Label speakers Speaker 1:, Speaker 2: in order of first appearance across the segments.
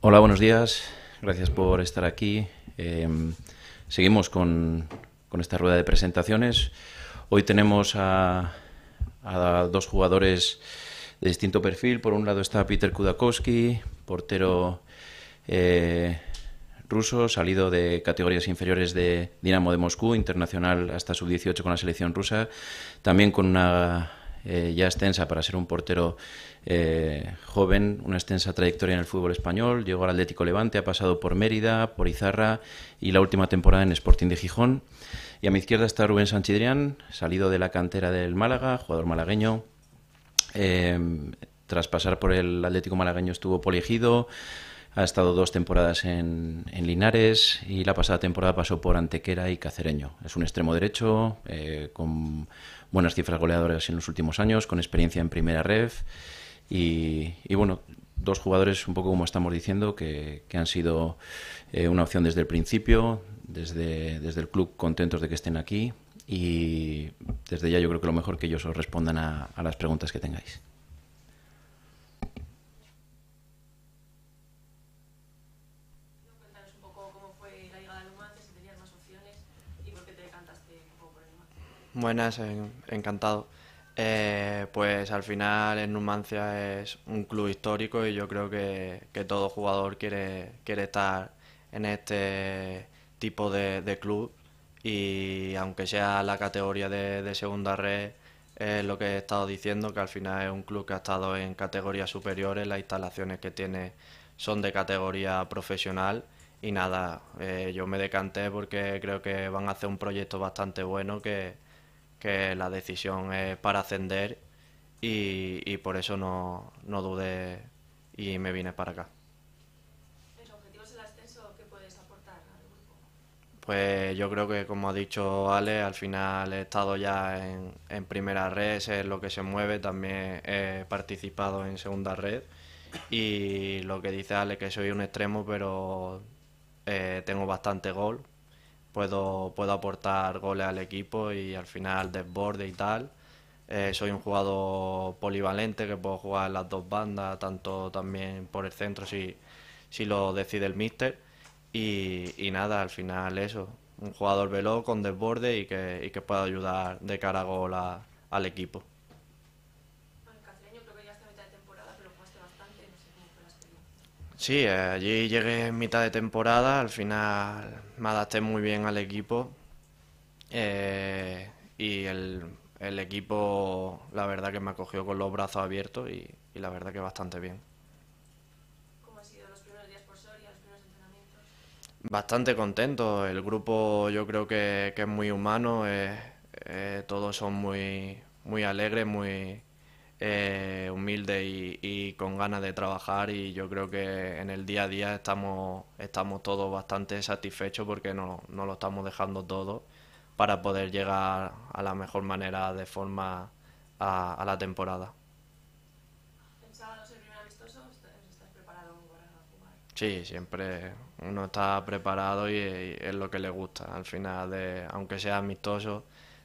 Speaker 1: Hola, buenos días. Gracias por estar aquí. Em, seguimos con, esta rueda de presentaciones. Hoy tenemos a, dos jugadores de distinto perfil. Por un lado está Peter Kudakowski, portero eh, ruso, salido de categorías inferiores de Dinamo de Moscú, internacional hasta sub-18 con la selección rusa, también con una eh, ya extensa para ser un portero eh, joven, una extensa trayectoria en el fútbol español. Llegó al Atlético Levante, ha pasado por Mérida, por Izarra y la última temporada en Sporting de Gijón. Y a mi izquierda está Rubén Sanchidrián, salido de la cantera del Málaga, jugador malagueño. Eh, tras pasar por el Atlético Malagueño estuvo Poliegido, ha estado dos temporadas en, en, Linares y la pasada temporada pasó por Antequera y Cacereño. Es un extremo derecho, eh, con buenas cifras goleadoras en los últimos años, con experiencia en primera red y, bueno, dos jugadores un poco como estamos diciendo que, han sido eh, una opción desde el principio, desde, desde el club contentos de que estén aquí y desde ya yo creo que lo mejor que ellos os respondan a las preguntas que tengáis.
Speaker 2: Buenas, encantado. Eh, pues al final en Numancia es un club histórico y yo creo que, todo jugador quiere, quiere estar en este tipo de, club y aunque sea la categoría de, segunda red, es lo que he estado diciendo, que al final es un club que ha estado en categorías superiores, las instalaciones que tiene son de categoría profesional y nada, eh, yo me decanté porque creo que van a hacer un proyecto bastante bueno que que la decisión es para ascender y, por eso no, no dudé y me vine para acá. ¿El objetivo es el ascenso? ¿Qué puedes aportar al grupo? Pues yo creo que, como ha dicho Ale, al final he estado ya en, primera red, es lo que se mueve, también he participado en segunda red y lo que dice Ale, que soy un extremo, pero eh, tengo bastante gol, puedo, puedo aportar goles al equipo y al final desborde y tal. Eh, soy un jugador polivalente que puedo jugar en las dos bandas, tanto también por el centro si, lo decide el míster. Y, nada, al final eso, un jugador veloz con desborde y que, pueda ayudar de cara a gol al equipo. Sí, eh, allí llegué en mitad de temporada, al final me adapté muy bien al equipo eh, y el, el, equipo la verdad que me acogió con los brazos abiertos y, la verdad que bastante bien.
Speaker 1: ¿Cómo han sido los primeros días por Soria, los primeros entrenamientos?
Speaker 2: Bastante contento, el grupo yo creo que, es muy humano, eh, todos son muy, muy alegres, muy eh, humilde y, con ganas de trabajar y yo creo que en el día a día estamos, estamos todos bastante satisfechos porque nos no lo estamos dejando todo para poder llegar a la mejor manera de forma a, la temporada. Sí, siempre uno está preparado y, es lo que le gusta. Al final, de, aunque sea amistoso,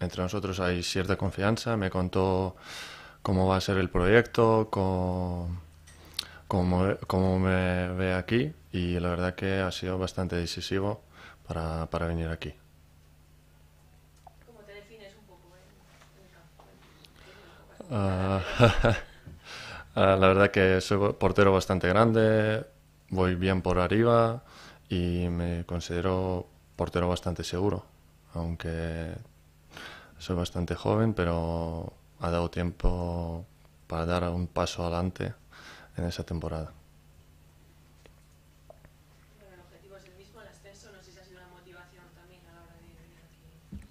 Speaker 3: entre nosotros hay cierta confianza. Me contó cómo va a ser el proyecto, cómo, me ve aquí y la verdad que ha sido bastante decisivo para, venir aquí. ¿Cómo te defines un poco eh? ah, ah, la verdad que soy portero bastante grande, voy bien por arriba y me considero portero bastante seguro, aunque soy bastante joven, pero ha dado tiempo para dar un paso adelante en esa temporada.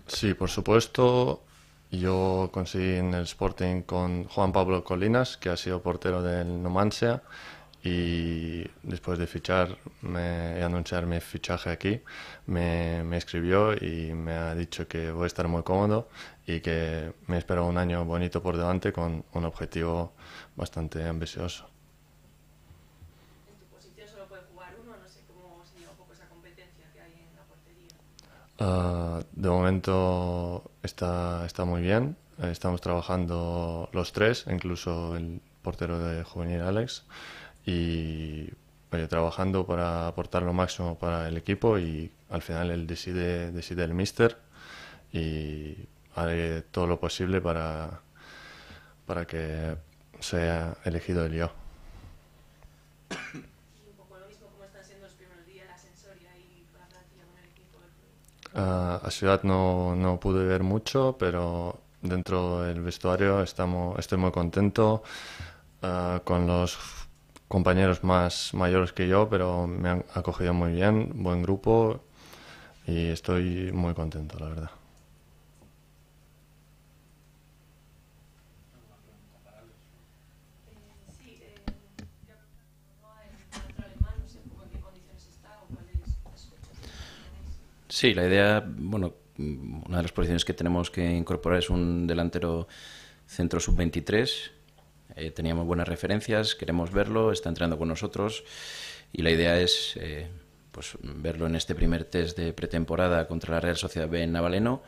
Speaker 3: Sí, por supuesto. Yo conseguí en el Sporting con Juan Pablo Colinas, que ha sido portero del Numancia y después de fichar me, anunciar mi fichaje aquí, me, escribió y me ha dicho que voy a estar muy cómodo y que me espera un año bonito por delante con un objetivo bastante ambicioso.
Speaker 1: posición solo jugar uno? cómo se esa competencia
Speaker 3: que hay en la portería. Ah, de momento está, está muy bien. Estamos trabajando los tres, incluso el portero de juvenil Alex y trabajando para aportar lo máximo para el equipo y al final él decide, decide el mister y haré todo lo posible para, para que sea elegido el yo. Uh, ah, a Ciudad no, no pude ver mucho, pero dentro del vestuario estamos, estoy muy contento ah, con los compañeros más mayores que yo, pero me han acogido muy bien, buen grupo y estoy muy contento, la verdad.
Speaker 1: Sí, la idea, bueno, una de las posiciones que tenemos que incorporar es un delantero centro sub-23 eh, teníamos buenas referencias, queremos verlo, está entrando con nosotros y la idea es eh, pues, verlo en este primer test de pretemporada contra la Real Sociedad B en Navaleno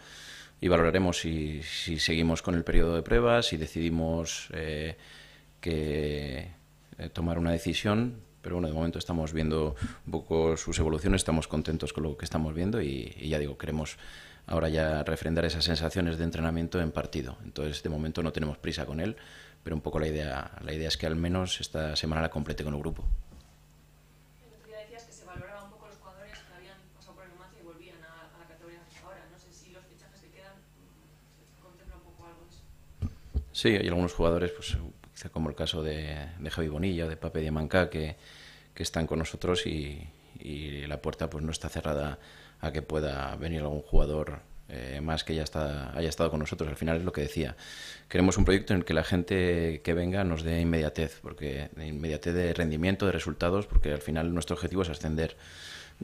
Speaker 1: y valoraremos si, seguimos con el periodo de pruebas, si decidimos eh, que tomar una decisión. Pero bueno, de momento estamos viendo un poco sus evoluciones, estamos contentos con lo que estamos viendo y ya digo, queremos ahora ya refrendar esas sensaciones de entrenamiento en partido. Entonces, de momento no tenemos prisa con él, pero un poco la idea, la idea es que al menos esta semana la complete con el grupo. Sí, hay algunos jugadores, pues quizá como el caso de, de Javi Bonilla o de Pape Diamancá, que, que están con nosotros y, y, la puerta pues no está cerrada a que pueda venir algún jugador eh, más que ya está, haya estado con nosotros. Al final es lo que decía. Queremos un proyecto en el que la gente que venga nos dé inmediatez, porque inmediatez de rendimiento, de resultados, porque al final nuestro objetivo es ascender.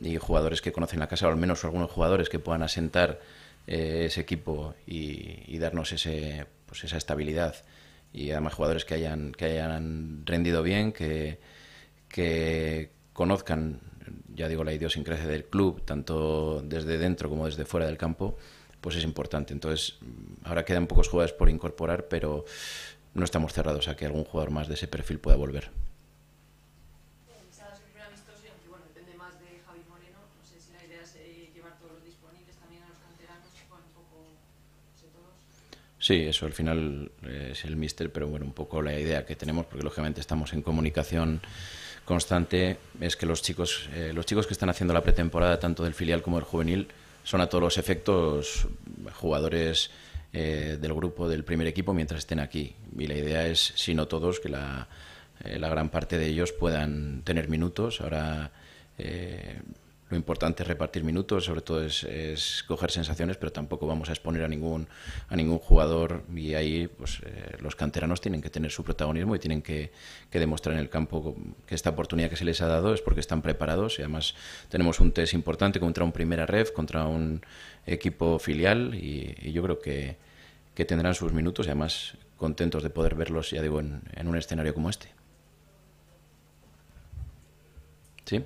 Speaker 1: Y jugadores que conocen la casa, o al menos algunos jugadores que puedan asentar eh, ese equipo y, darnos pues esa estabilidad. Y además jugadores que hayan, que hayan rendido bien, que, que conozcan ya digo, la idiosincrasia del club, tanto desde dentro como desde fuera del campo, pues es importante. Entonces, mm, ahora quedan pocos jugadores por incorporar, pero no estamos cerrados a que algún jugador más de ese perfil pueda volver. Sí, eso al final eh, es el mister, pero bueno, un poco la idea que tenemos, porque lógicamente estamos en comunicación constante, es que los chicos, eh, los chicos que están haciendo la pretemporada, tanto del filial como del juvenil, son a todos los efectos jugadores eh, del grupo, del primer equipo, mientras estén aquí. Y la idea es, si no todos, que la, la gran parte de ellos puedan tener minutos. Ahora importante es repartir minutos, sobre todo es, coger sensaciones, pero tampoco vamos a exponer a ningún, a ningún jugador y ahí pues, eh, los canteranos tienen que tener su protagonismo y tienen que, demostrar en el campo que esta oportunidad que se les ha dado es porque están preparados y además tenemos un test importante contra un primera ref, contra un equipo filial y, yo creo que, tendrán sus minutos y además contentos de poder verlos, ya digo, en, en un escenario como este. ¿Sí?